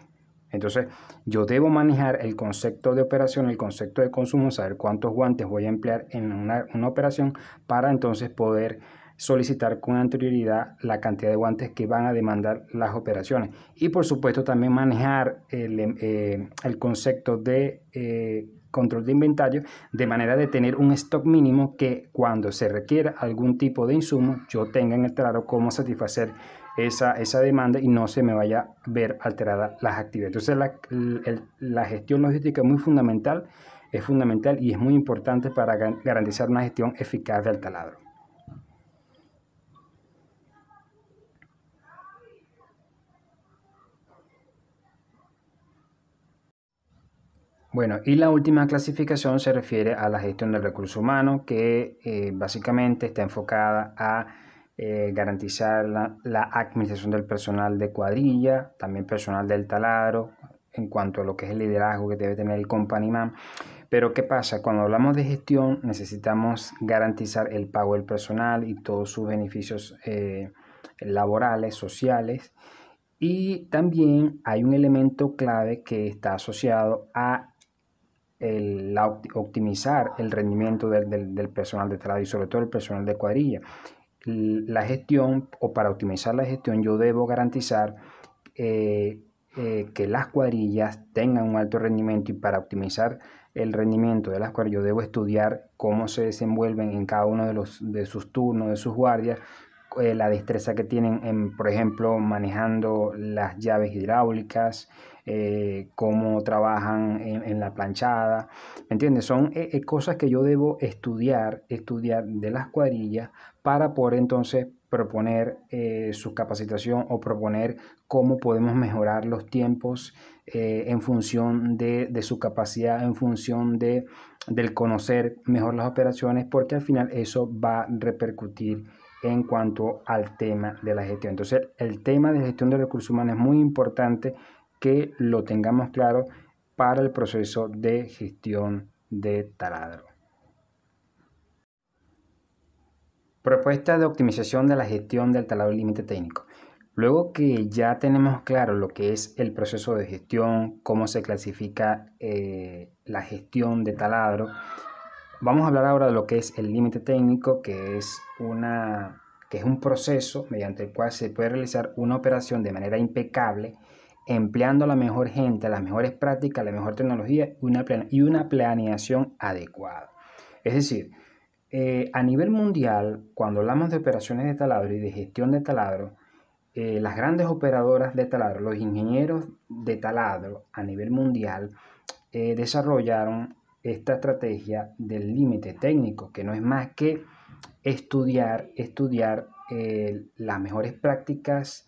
Entonces, yo debo manejar el concepto de operación, el concepto de consumo, saber cuántos guantes voy a emplear en una, una operación para entonces poder solicitar con anterioridad la cantidad de guantes que van a demandar las operaciones. Y por supuesto también manejar el, em, eh, concepto de eh, control de inventario de manera de tener un stock mínimo que cuando se requiera algún tipo de insumo yo tenga en el taladro cómo satisfacer esa, esa demanda y no se me vaya a ver alterada las actividades. Entonces la, la gestión logística es muy fundamental, es fundamental y es muy importante para garantizar una gestión eficaz del taladro. Bueno, y la última clasificación se refiere a la gestión del recurso humano, que eh, básicamente está enfocada a eh, garantizar la, administración del personal de cuadrilla, también personal del taladro, en cuanto a lo que es el liderazgo que debe tener el company man. Pero ¿qué pasa? Cuando hablamos de gestión necesitamos garantizar el pago del personal y todos sus beneficios eh, laborales, sociales. Y también hay un elemento clave que está asociado a el, optimizar el rendimiento del, personal de trabajo y sobre todo el personal de cuadrilla. La gestión, o para optimizar la gestión, yo debo garantizar eh, eh, que las cuadrillas tengan un alto rendimiento y para optimizar el rendimiento de las cuadrillas yo debo estudiar cómo se desenvuelven en cada uno de, los, de sus turnos, de sus guardias, eh, la destreza que tienen en, por ejemplo, manejando las llaves hidráulicas, eh, cómo trabajan en, la planchada, ¿me entiendes? Son eh, eh, cosas que yo debo estudiar, estudiar de las cuadrillas para poder entonces proponer su capacitación o proponer cómo podemos mejorar los tiempos en función de, su capacidad, en función de, del conocer mejor las operaciones, porque al final eso va a repercutir en cuanto al tema de la gestión. Entonces, el tema de gestión de recursos humanos es muy importante que lo tengamos claro para el proceso de gestión de taladro. Propuesta de optimización de la gestión del taladro límite técnico. Luego que ya tenemos claro lo que es el proceso de gestión, cómo se clasifica eh, la gestión de taladro, vamos a hablar ahora de lo que es el límite técnico, que es, una, que es un proceso mediante el cual se puede realizar una operación de manera impecable empleando la mejor gente, las mejores prácticas, la mejor tecnología una y una planeación adecuada. Es decir, eh, a nivel mundial, cuando hablamos de operaciones de taladro y de gestión de taladro, eh, las grandes operadoras de taladro, los ingenieros de taladro a nivel mundial, eh, desarrollaron esta estrategia del límite técnico, que no es más que estudiar, estudiar las mejores prácticas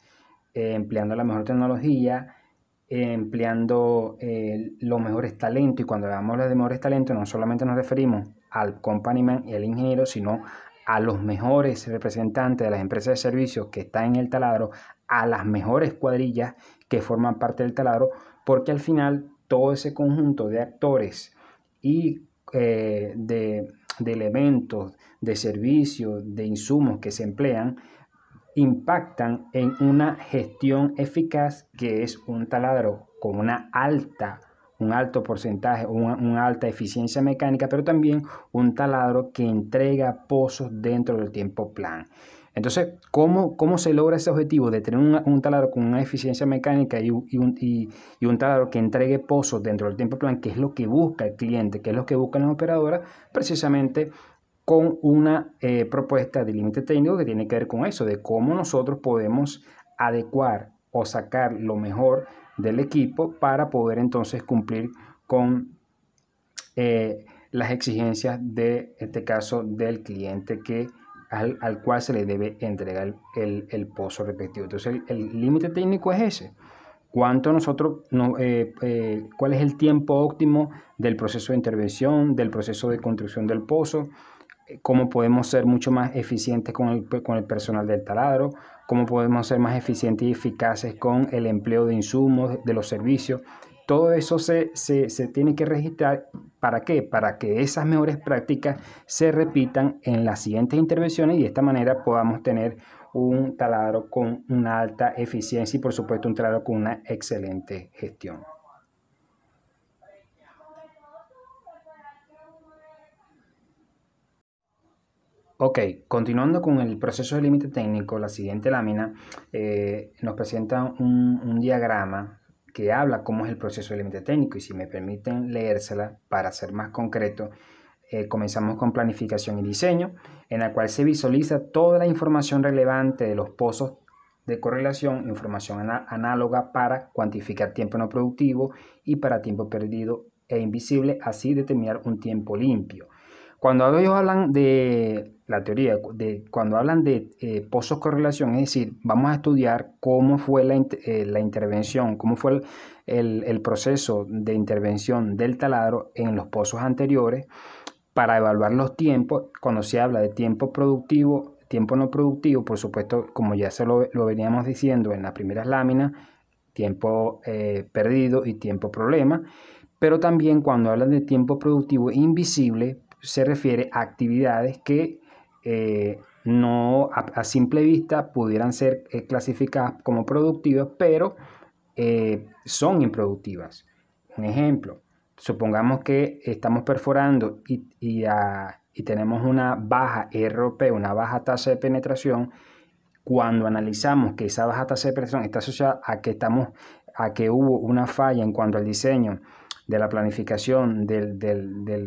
eh, empleando la mejor tecnología, eh, empleando eh, los mejores talentos. Y cuando hablamos de mejores talentos, no solamente nos referimos al company y al ingeniero, sino a los mejores representantes de las empresas de servicios que están en el taladro, a las mejores cuadrillas que forman parte del taladro, porque al final todo ese conjunto de actores y de elementos, de servicios, de insumos que se emplean, impactan en una gestión eficaz que es un taladro con una alta, un alto porcentaje, una, una, alta eficiencia mecánica, pero también un taladro que entrega pozos dentro del tiempo plan. Entonces, ¿cómo, cómo se logra ese objetivo de tener un, taladro con una eficiencia mecánica y, y, un, y, un, taladro que entregue pozos dentro del tiempo plan? que es lo que busca el cliente? que es lo que buscan las operadoras? Precisamente con una eh, propuesta de límite técnico que tiene que ver con eso, de cómo nosotros podemos adecuar o sacar lo mejor del equipo para poder entonces cumplir con eh, las exigencias de este caso del cliente que al, cual se le debe entregar el, pozo respectivo. Entonces el límite técnico es ese. ¿Cuánto nosotros, no, eh, cuál es el tiempo óptimo del proceso de intervención, del proceso de construcción del pozo? cómo podemos ser mucho más eficientes con el, personal del taladro, cómo podemos ser más eficientes y eficaces con el empleo de insumos, de los servicios. Todo eso se, se, tiene que registrar. ¿Para qué? Para que esas mejores prácticas se repitan en las siguientes intervenciones y de esta manera podamos tener un taladro con una alta eficiencia y por supuesto un taladro con una excelente gestión. Ok, continuando con el proceso de límite técnico, la siguiente lámina eh, nos presenta un, diagrama que habla cómo es el proceso de límite técnico y si me permiten leérsela para ser más concreto, eh, comenzamos con planificación y diseño, en la cual se visualiza toda la información relevante de los pozos de correlación, información análoga para cuantificar tiempo no productivo y para tiempo perdido e invisible, así determinar un tiempo limpio. Cuando ellos hablan de la teoría, de, cuando hablan de eh, pozos correlación, es decir, vamos a estudiar cómo fue la, eh, intervención, cómo fue el, proceso de intervención del taladro en los pozos anteriores para evaluar los tiempos, cuando se habla de tiempo productivo, tiempo no productivo, por supuesto, como ya se lo, veníamos diciendo en las primeras láminas, tiempo eh, perdido y tiempo problema, pero también cuando hablan de tiempo productivo invisible, se refiere a actividades que eh, no a, simple vista pudieran ser eh, clasificadas como productivas, pero eh, son improductivas. Un ejemplo, supongamos que estamos perforando y, y, tenemos una baja ROP, una baja tasa de penetración, cuando analizamos que esa baja tasa de penetración está asociada a que, estamos, a que hubo una falla en cuanto al diseño de la planificación, del,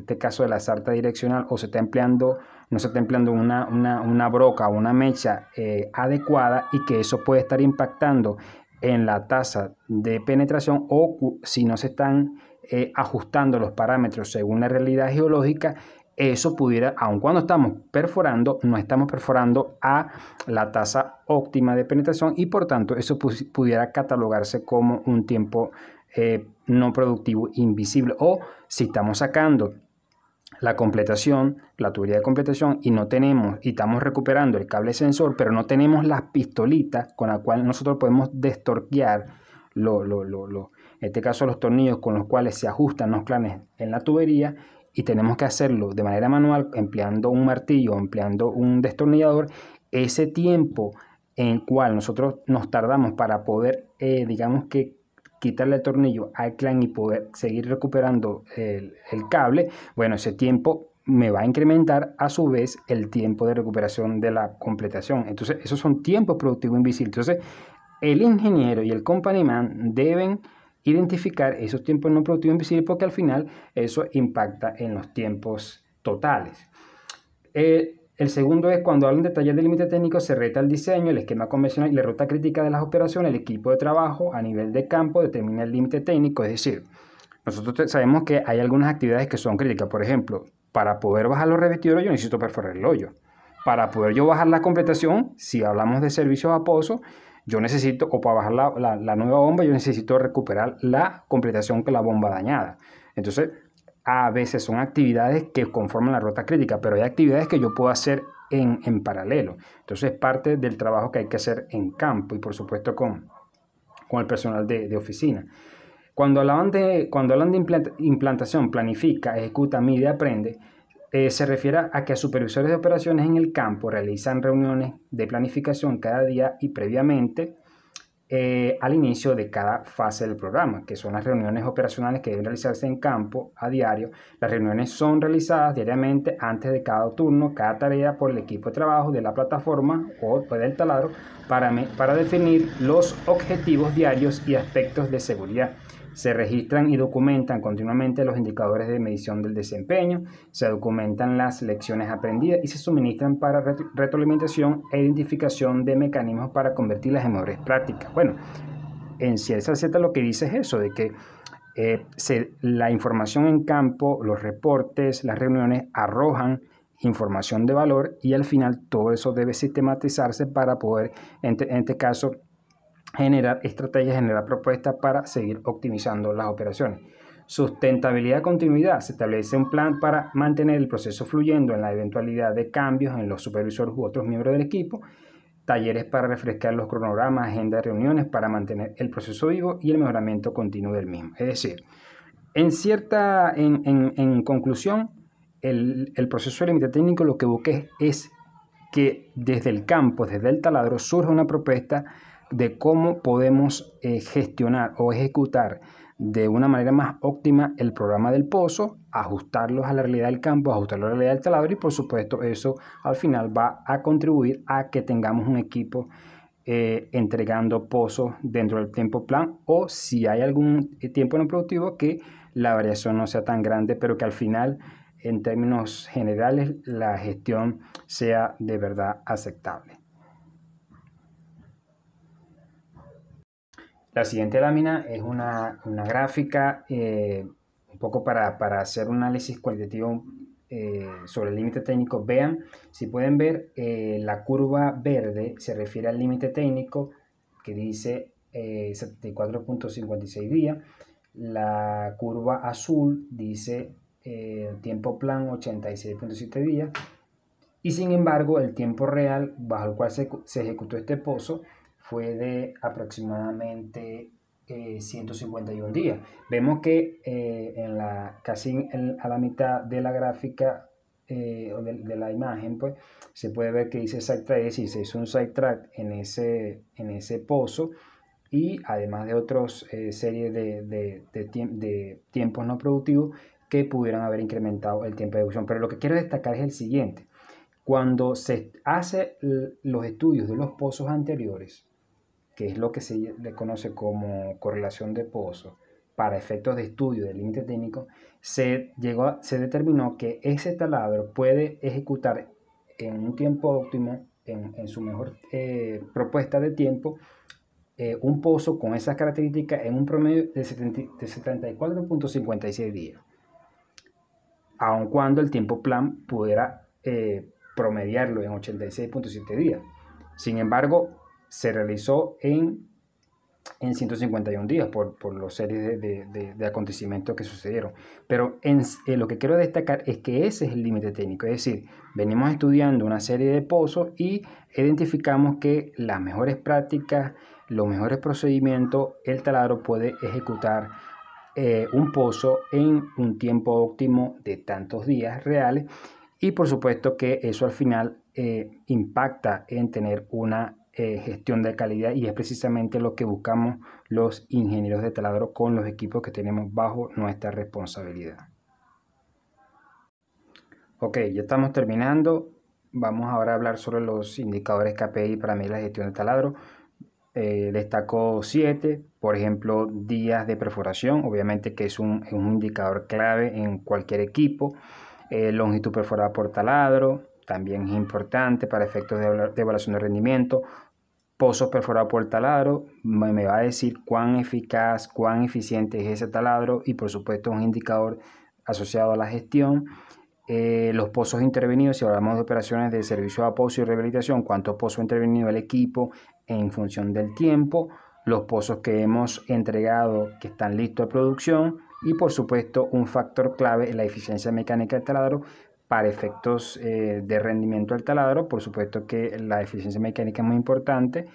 este caso de la sarta direccional, o se está empleando, no se está empleando una, una, broca o una mecha eh, adecuada y que eso puede estar impactando en la tasa de penetración o si no se están eh, ajustando los parámetros según la realidad geológica, eso pudiera, aun cuando estamos perforando, no estamos perforando a la tasa óptima de penetración y por tanto eso pudiera catalogarse como un tiempo eh, no productivo invisible. O si estamos sacando la completación, la tubería de completación, y no tenemos, y estamos recuperando el cable sensor, pero no tenemos las pistolitas con las cuales nosotros podemos destorquear lo, lo, lo, en este caso los tornillos con los cuales se ajustan los clanes en la tubería, y tenemos que hacerlo de manera manual, empleando un martillo, empleando un destornillador, ese tiempo en cual nosotros nos tardamos para poder, eh, digamos que quitarle el tornillo al clan y poder seguir recuperando el, cable, bueno, ese tiempo me va a incrementar a su vez el tiempo de recuperación de la completación. Entonces, esos son tiempos productivos invisibles. Entonces, el ingeniero y el company man deben identificar esos tiempos no productivos invisibles porque al final eso impacta en los tiempos totales. Eh, el segundo es cuando hablan de taller de límite técnico, se reta el diseño, el esquema convencional y la ruta crítica de las operaciones. El equipo de trabajo a nivel de campo determina el límite técnico, es decir, nosotros sabemos que hay algunas actividades que son críticas. Por ejemplo, para poder bajar los revestidores yo necesito perforar el hoyo. Para poder yo bajar la completación, si hablamos de servicios a pozo, yo necesito, o para bajar la, la nueva bomba, yo necesito recuperar la completación que la bomba dañada. Entonces, a veces son actividades que conforman la ruta crítica, pero hay actividades que yo puedo hacer en, paralelo. Entonces es parte del trabajo que hay que hacer en campo y por supuesto con, con el personal de, oficina. Cuando hablan de, cuando implantación, planifica, ejecuta, mide, aprende, eh, se refiere a que supervisores de operaciones en el campo realizan reuniones de planificación cada día y previamente eh, al inicio de cada fase del programa, que son las reuniones operacionales que deben realizarse en campo a diario. Las reuniones son realizadas diariamente antes de cada turno, cada tarea por el equipo de trabajo de la plataforma o pues, del taladro para, para definir los objetivos diarios y aspectos de seguridad. Se registran y documentan continuamente los indicadores de medición del desempeño, se documentan las lecciones aprendidas y se suministran para retroalimentación e identificación de mecanismos para convertirlas en mejores prácticas. Bueno, en Ciencia Z lo que dice es eso, de que eh, la información en campo, los reportes, las reuniones arrojan información de valor y al final todo eso debe sistematizarse para poder, en este caso, generar estrategias, generar propuestas para seguir optimizando las operaciones. Sustentabilidad y continuidad. Se establece un plan para mantener el proceso fluyendo en la eventualidad de cambios en los supervisores u otros miembros del equipo. Talleres para refrescar los cronogramas, agenda de reuniones para mantener el proceso vivo y el mejoramiento continuo del mismo. Es decir, en cierta, en, conclusión, el, proceso de límite técnico lo que busca es, es que desde el campo, desde el taladro, surja una propuesta de cómo podemos eh, gestionar o ejecutar de una manera más óptima el programa del pozo, ajustarlos a la realidad del campo, ajustarlo a la realidad del taladro y por supuesto eso al final va a contribuir a que tengamos un equipo eh, entregando pozos dentro del tiempo plan o si hay algún eh, tiempo no productivo que la variación no sea tan grande, pero que al final en términos generales la gestión sea de verdad aceptable. La siguiente lámina es una, una gráfica eh, un poco para, para, hacer un análisis cualitativo eh, sobre el límite técnico. Vean, si pueden ver, eh, la curva verde se refiere al límite técnico que dice 74.56 días. La curva azul dice tiempo plan 86.7 días. Y sin embargo, el tiempo real bajo el cual se, se ejecutó este pozo fue de aproximadamente eh, 151 días. Vemos que eh, en la, casi a la mitad de la gráfica eh, o de, la imagen, pues se puede ver que hice sidetrack, es decir, se hizo un sidetrack track en ese, en ese pozo y además de otras eh, series de, de, de, tiempos no productivos que pudieran haber incrementado el tiempo de evolución. Pero lo que quiero destacar es el siguiente. Cuando se hace los estudios de los pozos anteriores, que es lo que se le conoce como correlación de pozo, para efectos de estudio del límite técnico, se, llegó se determinó que ese taladro puede ejecutar en un tiempo óptimo, en, su mejor eh, propuesta de tiempo, eh, un pozo con esas características en un promedio de, de 74.56 días, aun cuando el tiempo plan pudiera eh, promediarlo en 86.7 días. Sin embargo, se realizó en, en 151 días por, por los series de, acontecimientos que sucedieron. Pero en, lo que quiero destacar es que ese es el límite técnico, es decir, venimos estudiando una serie de pozos y identificamos que las mejores prácticas, los mejores procedimientos, el taladro puede ejecutar eh, un pozo en un tiempo óptimo de tantos días reales y por supuesto que eso al final eh, impacta en tener una eh, gestión de calidad y es precisamente lo que buscamos los ingenieros de taladro con los equipos que tenemos bajo nuestra responsabilidad. Ok, ya estamos terminando. Vamos ahora a hablar sobre los indicadores KPI para mí la gestión de taladro. Eh, destaco 7, por ejemplo, días de perforación, obviamente que es un, indicador clave en cualquier equipo. Eh, longitud perforada por taladro, también es importante para efectos de, evaluación de rendimiento, pozos perforados por taladro, me, va a decir cuán eficaz, cuán eficiente es ese taladro y por supuesto un indicador asociado a la gestión. Eh, los pozos intervenidos, si hablamos de operaciones de servicio a pozo y rehabilitación, cuántos pozos ha intervenido el equipo en función del tiempo, los pozos que hemos entregado que están listos a producción y por supuesto un factor clave es la eficiencia mecánica del taladro para efectos eh, de rendimiento al taladro, por supuesto que la eficiencia mecánica es muy importante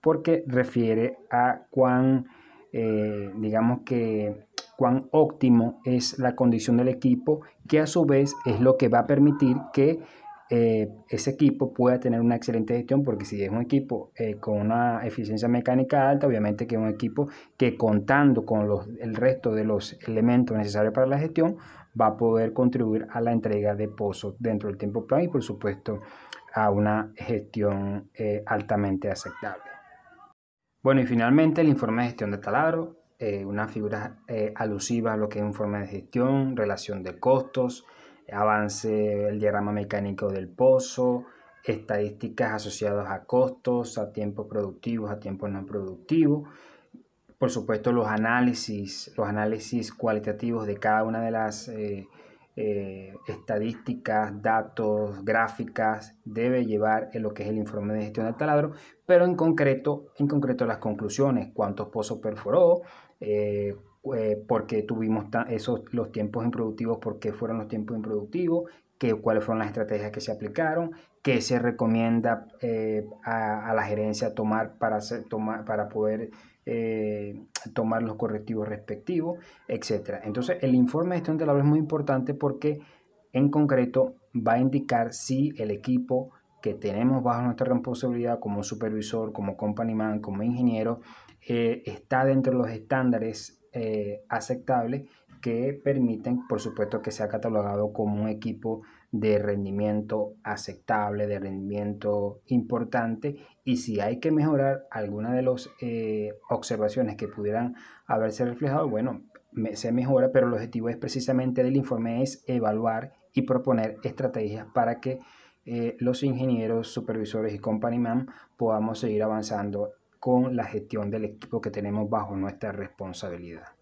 porque refiere a cuán, eh, digamos que, cuán óptimo es la condición del equipo, que a su vez es lo que va a permitir que eh, ese equipo pueda tener una excelente gestión, porque si es un equipo con una eficiencia mecánica alta, obviamente que es un equipo que contando con el resto de los elementos necesarios para la gestión, va a poder contribuir a la entrega de pozos dentro del tiempo plan y por supuesto a una gestión eh, altamente aceptable. Bueno, y finalmente el informe de gestión de taladro, eh, una figura eh, alusiva a lo que es un informe de gestión, relación de costos, avance, del diagrama mecánico del pozo, estadísticas asociadas a costos, a tiempos productivos, a tiempos no productivos por supuesto, los análisis, los análisis cualitativos de cada una de las eh, eh, estadísticas, datos, gráficas, debe llevar en lo que es el informe de gestión del taladro, pero en concreto, en concreto las conclusiones, cuántos pozos perforó, eh, ¿Por qué tuvimos esos, los tiempos improductivos, por qué fueron los tiempos improductivos, cuáles fueron las estrategias que se aplicaron, qué se recomienda a, la gerencia tomar para, tomar, para poder eh, tomar los correctivos respectivos, etcétera. Entonces, el informe de gestión de es muy importante porque en concreto va a indicar si el equipo que tenemos bajo nuestra responsabilidad como supervisor, como company man, como ingeniero, eh, está dentro de los estándares eh, aceptables que permiten, por supuesto, que sea catalogado como un equipo de rendimiento aceptable, de rendimiento importante y si hay que mejorar alguna de las eh, observaciones que pudieran haberse reflejado, bueno, se mejora, pero el objetivo es precisamente del informe es evaluar y proponer estrategias para que eh, los ingenieros, supervisores y company man podamos seguir avanzando con la gestión del equipo que tenemos bajo nuestra responsabilidad.